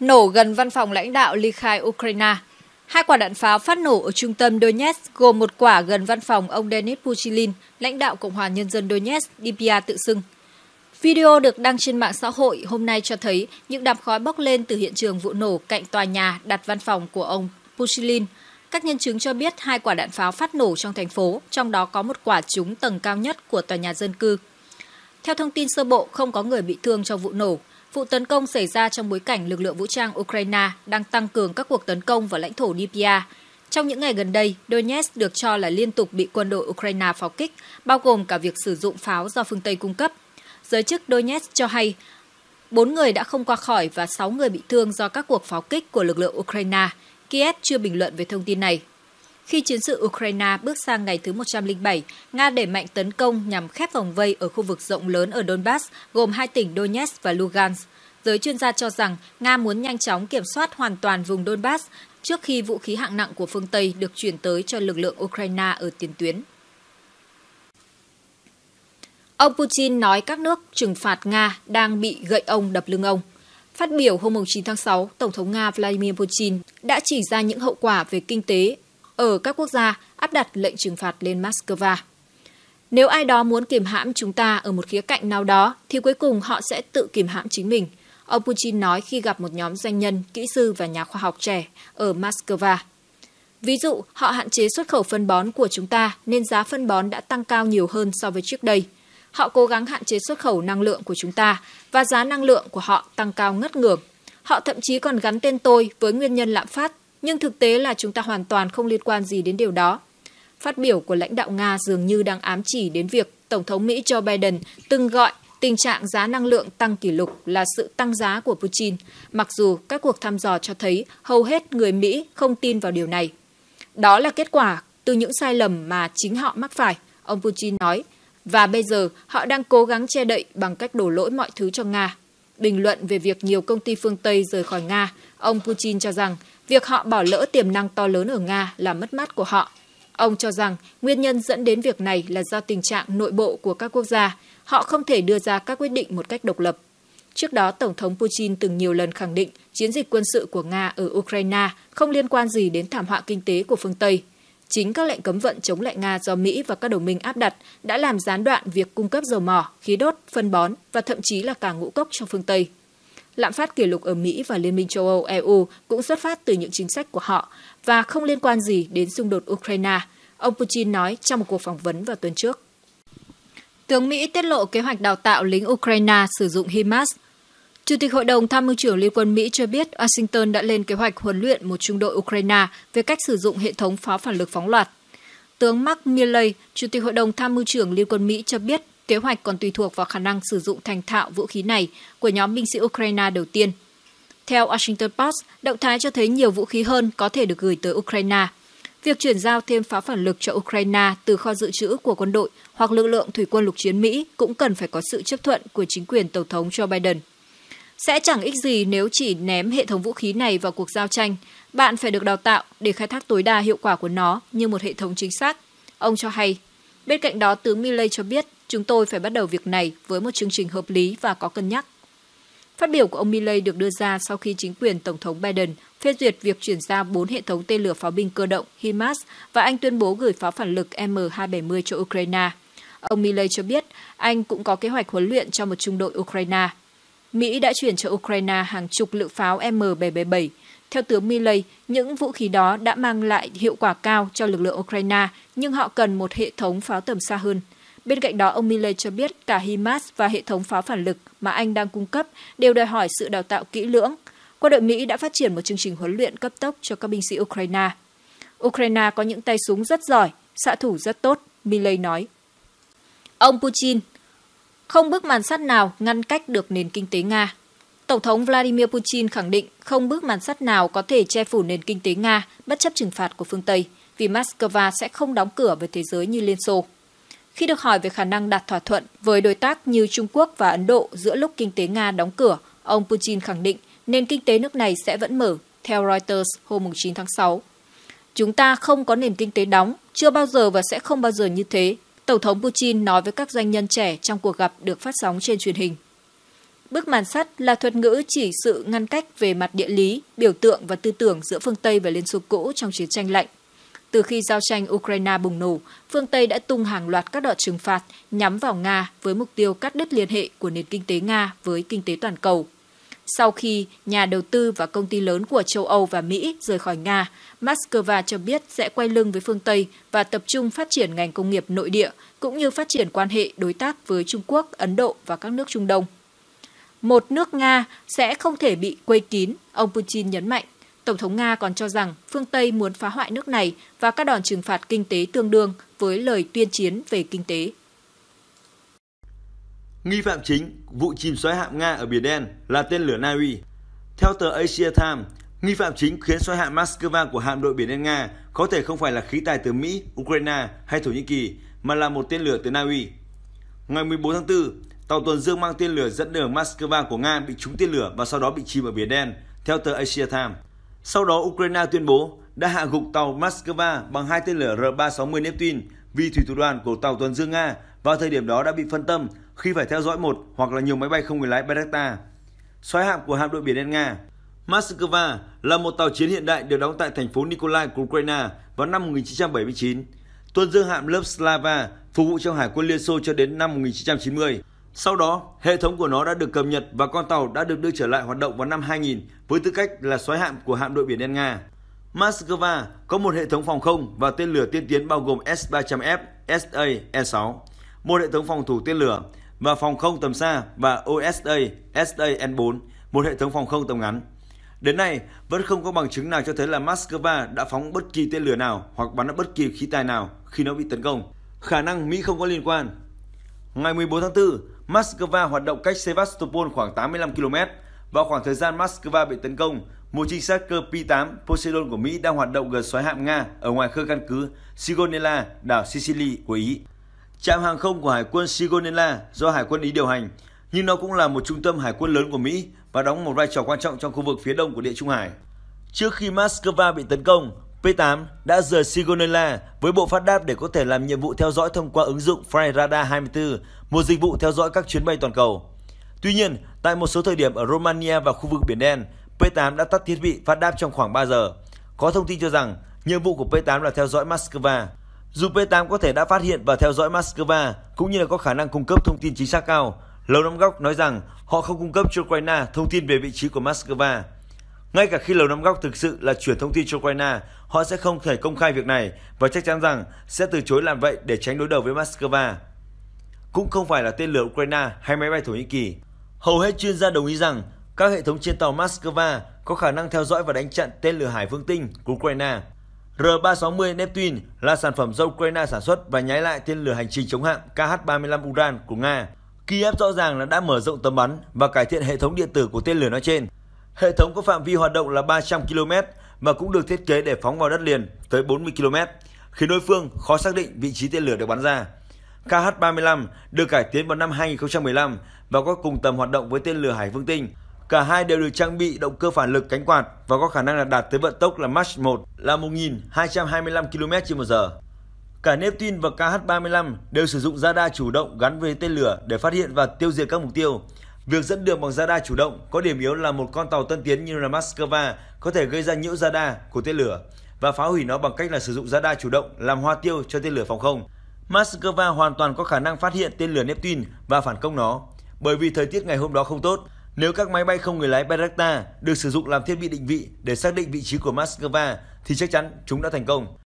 nổ gần văn phòng lãnh đạo ly khai Ukraine. Hai quả đạn pháo phát nổ ở trung tâm Donetsk gồm một quả gần văn phòng ông Denis Puchilin, lãnh đạo Cộng hòa Nhân dân Donetsk, (DPR) tự xưng. Video được đăng trên mạng xã hội hôm nay cho thấy những đám khói bốc lên từ hiện trường vụ nổ cạnh tòa nhà đặt văn phòng của ông Puchilin. Các nhân chứng cho biết hai quả đạn pháo phát nổ trong thành phố, trong đó có một quả trúng tầng cao nhất của tòa nhà dân cư. Theo thông tin sơ bộ, không có người bị thương trong vụ nổ. Vụ tấn công xảy ra trong bối cảnh lực lượng vũ trang Ukraine đang tăng cường các cuộc tấn công vào lãnh thổ Dnipro. Trong những ngày gần đây, Donetsk được cho là liên tục bị quân đội Ukraine pháo kích, bao gồm cả việc sử dụng pháo do phương Tây cung cấp. Giới chức Donetsk cho hay, 4 người đã không qua khỏi và 6 người bị thương do các cuộc pháo kích của lực lượng Ukraine. Kiev chưa bình luận về thông tin này. Khi chiến sự Ukraine bước sang ngày thứ 107, Nga đẩy mạnh tấn công nhằm khép vòng vây ở khu vực rộng lớn ở Donbass, gồm hai tỉnh Donetsk và Lugansk. Giới chuyên gia cho rằng Nga muốn nhanh chóng kiểm soát hoàn toàn vùng Donbass trước khi vũ khí hạng nặng của phương Tây được chuyển tới cho lực lượng Ukraine ở tiền tuyến. Ông Putin nói các nước trừng phạt Nga đang bị gậy ông đập lưng ông. Phát biểu hôm 9 tháng 6, Tổng thống Nga Vladimir Putin đã chỉ ra những hậu quả về kinh tế ở các quốc gia áp đặt lệnh trừng phạt lên Moscow. Nếu ai đó muốn kiềm hãm chúng ta ở một khía cạnh nào đó thì cuối cùng họ sẽ tự kiềm hãm chính mình, ông Putin nói khi gặp một nhóm doanh nhân, kỹ sư và nhà khoa học trẻ ở Moscow. Ví dụ, họ hạn chế xuất khẩu phân bón của chúng ta nên giá phân bón đã tăng cao nhiều hơn so với trước đây. Họ cố gắng hạn chế xuất khẩu năng lượng của chúng ta và giá năng lượng của họ tăng cao ngất ngường. Họ thậm chí còn gắn tên tôi với nguyên nhân lạm phát nhưng thực tế là chúng ta hoàn toàn không liên quan gì đến điều đó. Phát biểu của lãnh đạo Nga dường như đang ám chỉ đến việc Tổng thống Mỹ Joe Biden từng gọi tình trạng giá năng lượng tăng kỷ lục là sự tăng giá của Putin, mặc dù các cuộc thăm dò cho thấy hầu hết người Mỹ không tin vào điều này. Đó là kết quả từ những sai lầm mà chính họ mắc phải, ông Putin nói, và bây giờ họ đang cố gắng che đậy bằng cách đổ lỗi mọi thứ cho Nga bình luận về việc nhiều công ty phương Tây rời khỏi Nga, ông Putin cho rằng việc họ bỏ lỡ tiềm năng to lớn ở Nga là mất mát của họ. Ông cho rằng nguyên nhân dẫn đến việc này là do tình trạng nội bộ của các quốc gia, họ không thể đưa ra các quyết định một cách độc lập. Trước đó, Tổng thống Putin từng nhiều lần khẳng định chiến dịch quân sự của Nga ở Ukraine không liên quan gì đến thảm họa kinh tế của phương Tây – Chính các lệnh cấm vận chống lại Nga do Mỹ và các đồng minh áp đặt đã làm gián đoạn việc cung cấp dầu mỏ, khí đốt, phân bón và thậm chí là cả ngũ cốc cho phương Tây. Lạm phát kỷ lục ở Mỹ và Liên minh châu Âu EU cũng xuất phát từ những chính sách của họ và không liên quan gì đến xung đột Ukraine, ông Putin nói trong một cuộc phỏng vấn vào tuần trước. Tướng Mỹ tiết lộ kế hoạch đào tạo lính Ukraine sử dụng HIMARS Chủ tịch Hội đồng Tham mưu trưởng Liên quân Mỹ cho biết Washington đã lên kế hoạch huấn luyện một trung đội Ukraine về cách sử dụng hệ thống pháo phản lực phóng loạt. Tướng Mark Milley, Chủ tịch Hội đồng Tham mưu trưởng Liên quân Mỹ cho biết kế hoạch còn tùy thuộc vào khả năng sử dụng thành thạo vũ khí này của nhóm binh sĩ Ukraine đầu tiên. Theo Washington Post, động thái cho thấy nhiều vũ khí hơn có thể được gửi tới Ukraine. Việc chuyển giao thêm pháo phản lực cho Ukraine từ kho dự trữ của quân đội hoặc lực lượng thủy quân lục chiến Mỹ cũng cần phải có sự chấp thuận của chính quyền Tổng thống Joe Biden. Sẽ chẳng ích gì nếu chỉ ném hệ thống vũ khí này vào cuộc giao tranh. Bạn phải được đào tạo để khai thác tối đa hiệu quả của nó như một hệ thống chính xác. Ông cho hay. Bên cạnh đó, tướng Milley cho biết chúng tôi phải bắt đầu việc này với một chương trình hợp lý và có cân nhắc. Phát biểu của ông Milley được đưa ra sau khi chính quyền Tổng thống Biden phê duyệt việc chuyển giao 4 hệ thống tên lửa pháo binh cơ động HIMARS và Anh tuyên bố gửi pháo phản lực M270 cho Ukraine. Ông Milley cho biết Anh cũng có kế hoạch huấn luyện cho một trung đội Ukraine Mỹ đã chuyển cho Ukraine hàng chục lượng pháo M777. Theo tướng Milley, những vũ khí đó đã mang lại hiệu quả cao cho lực lượng Ukraine, nhưng họ cần một hệ thống pháo tầm xa hơn. Bên cạnh đó, ông Milley cho biết cả HIMARS và hệ thống pháo phản lực mà Anh đang cung cấp đều đòi hỏi sự đào tạo kỹ lưỡng. Quân đội Mỹ đã phát triển một chương trình huấn luyện cấp tốc cho các binh sĩ Ukraine. Ukraine có những tay súng rất giỏi, xạ thủ rất tốt, Milley nói. Ông Putin không bước màn sắt nào ngăn cách được nền kinh tế Nga. Tổng thống Vladimir Putin khẳng định không bước màn sắt nào có thể che phủ nền kinh tế Nga bất chấp trừng phạt của phương Tây, vì Moscow sẽ không đóng cửa với thế giới như Liên Xô. Khi được hỏi về khả năng đạt thỏa thuận với đối tác như Trung Quốc và Ấn Độ giữa lúc kinh tế Nga đóng cửa, ông Putin khẳng định nền kinh tế nước này sẽ vẫn mở, theo Reuters hôm 9 tháng 6. Chúng ta không có nền kinh tế đóng, chưa bao giờ và sẽ không bao giờ như thế, Tổng thống Putin nói với các doanh nhân trẻ trong cuộc gặp được phát sóng trên truyền hình. Bức màn sắt là thuật ngữ chỉ sự ngăn cách về mặt địa lý, biểu tượng và tư tưởng giữa phương Tây và Liên Xô cũ trong chiến tranh lạnh. Từ khi giao tranh Ukraine bùng nổ, phương Tây đã tung hàng loạt các đợt trừng phạt nhắm vào Nga với mục tiêu cắt đứt liên hệ của nền kinh tế Nga với kinh tế toàn cầu sau khi nhà đầu tư và công ty lớn của châu Âu và Mỹ rời khỏi Nga. Moscow cho biết sẽ quay lưng với phương Tây và tập trung phát triển ngành công nghiệp nội địa, cũng như phát triển quan hệ đối tác với Trung Quốc, Ấn Độ và các nước Trung Đông. Một nước Nga sẽ không thể bị quây kín, ông Putin nhấn mạnh. Tổng thống Nga còn cho rằng phương Tây muốn phá hoại nước này và các đòn trừng phạt kinh tế tương đương với lời tuyên chiến về kinh tế. Nghi phạm chính vụ chìm xoáy hạm Nga ở Biển Đen là tên lửa Na Uy. Theo tờ Asia Times, nghi phạm chính khiến xoáy hạm Moscow của hạm đội Biển Đen Nga có thể không phải là khí tài từ Mỹ, Ukraine hay Thổ Nhĩ Kỳ mà là một tên lửa từ Na Uy. Ngày 14 tháng 4, tàu tuần dương mang tên lửa dẫn đường Moscow của Nga bị trúng tên lửa và sau đó bị chìm ở Biển Đen, theo tờ Asia Times. Sau đó, Ukraine tuyên bố đã hạ gục tàu Moscow bằng hai tên lửa R-360 Neptune vì thủy thủ đoàn của tàu tuần dương Nga vào thời điểm đó đã bị phân tâm khi phải theo dõi một hoặc là nhiều máy bay không người lái Beretta, Xoáy hạm của hạm đội biển đen Nga Moscow là một tàu chiến hiện đại được đóng tại thành phố Nikolai của Ukraine vào năm 1979, tuần dương hạm lớp Slava phục vụ trong hải quân Liên Xô cho đến năm 1990. Sau đó, hệ thống của nó đã được cập nhật và con tàu đã được đưa trở lại hoạt động vào năm 2000 với tư cách là xoáy hạm của hạm đội biển đen Nga. Moscow có một hệ thống phòng không và tên lửa tiên tiến bao gồm S-300F, SA, E-6, một hệ thống phòng thủ tên lửa, và phòng không tầm xa và OSA SAN-4, một hệ thống phòng không tầm ngắn. Đến nay, vẫn không có bằng chứng nào cho thấy là Moscow đã phóng bất kỳ tên lửa nào hoặc bắn bất kỳ khí tài nào khi nó bị tấn công. Khả năng Mỹ không có liên quan. Ngày 14 tháng 4, Moscow hoạt động cách Sevastopol khoảng 85 km. Vào khoảng thời gian Moscow bị tấn công, một trinh sát cơ P-8 Poseidon của Mỹ đang hoạt động gần xoáy hạm Nga ở ngoài khơi căn cứ Sigonella, đảo Sicily của Ý. Trạm hàng không của Hải quân Sigonella do Hải quân Ý điều hành, nhưng nó cũng là một trung tâm hải quân lớn của Mỹ và đóng một vai trò quan trọng trong khu vực phía đông của Địa Trung Hải. Trước khi Moscow bị tấn công, P-8 đã rời Sigonella với bộ phát đáp để có thể làm nhiệm vụ theo dõi thông qua ứng dụng Flight Radar 24, một dịch vụ theo dõi các chuyến bay toàn cầu. Tuy nhiên, tại một số thời điểm ở Romania và khu vực Biển Đen, P-8 đã tắt thiết bị phát đáp trong khoảng 3 giờ. Có thông tin cho rằng nhiệm vụ của P-8 là theo dõi Moscow dù P8 có thể đã phát hiện và theo dõi Moscow cũng như là có khả năng cung cấp thông tin chính xác cao, Lầu Năm Góc nói rằng họ không cung cấp cho Ukraine thông tin về vị trí của Moscow. Ngay cả khi Lầu Năm Góc thực sự là chuyển thông tin cho Ukraine, họ sẽ không thể công khai việc này và chắc chắn rằng sẽ từ chối làm vậy để tránh đối đầu với Moscow. Cũng không phải là tên lửa Ukraine hay máy bay Thổ Nhĩ Kỳ. Hầu hết chuyên gia đồng ý rằng các hệ thống trên tàu Moscow có khả năng theo dõi và đánh chặn tên lửa hải phương tinh của Ukraine. R-360 Neptune là sản phẩm do Ukraine sản xuất và nhái lại tên lửa hành trình chống hạm KH-35 Uran của Nga. Kiev rõ ràng là đã mở rộng tầm bắn và cải thiện hệ thống điện tử của tên lửa nói trên. Hệ thống có phạm vi hoạt động là 300 km và cũng được thiết kế để phóng vào đất liền tới 40 km, khiến đối phương khó xác định vị trí tên lửa được bắn ra. KH-35 được cải tiến vào năm 2015 và có cùng tầm hoạt động với tên lửa Hải Vương Tinh. Cả hai đều được trang bị động cơ phản lực cánh quạt và có khả năng là đạt tới vận tốc là Mach 1 là 1.225 km h Cả Neptune và KH-35 đều sử dụng radar chủ động gắn với tên lửa để phát hiện và tiêu diệt các mục tiêu. Việc dẫn đường bằng radar chủ động có điểm yếu là một con tàu tân tiến như là Moscow có thể gây ra nhiễu radar của tên lửa và phá hủy nó bằng cách là sử dụng radar chủ động làm hoa tiêu cho tên lửa phòng không. Moscow hoàn toàn có khả năng phát hiện tên lửa Neptune và phản công nó, bởi vì thời tiết ngày hôm đó không tốt. Nếu các máy bay không người lái Bayraktar được sử dụng làm thiết bị định vị để xác định vị trí của Moscow thì chắc chắn chúng đã thành công.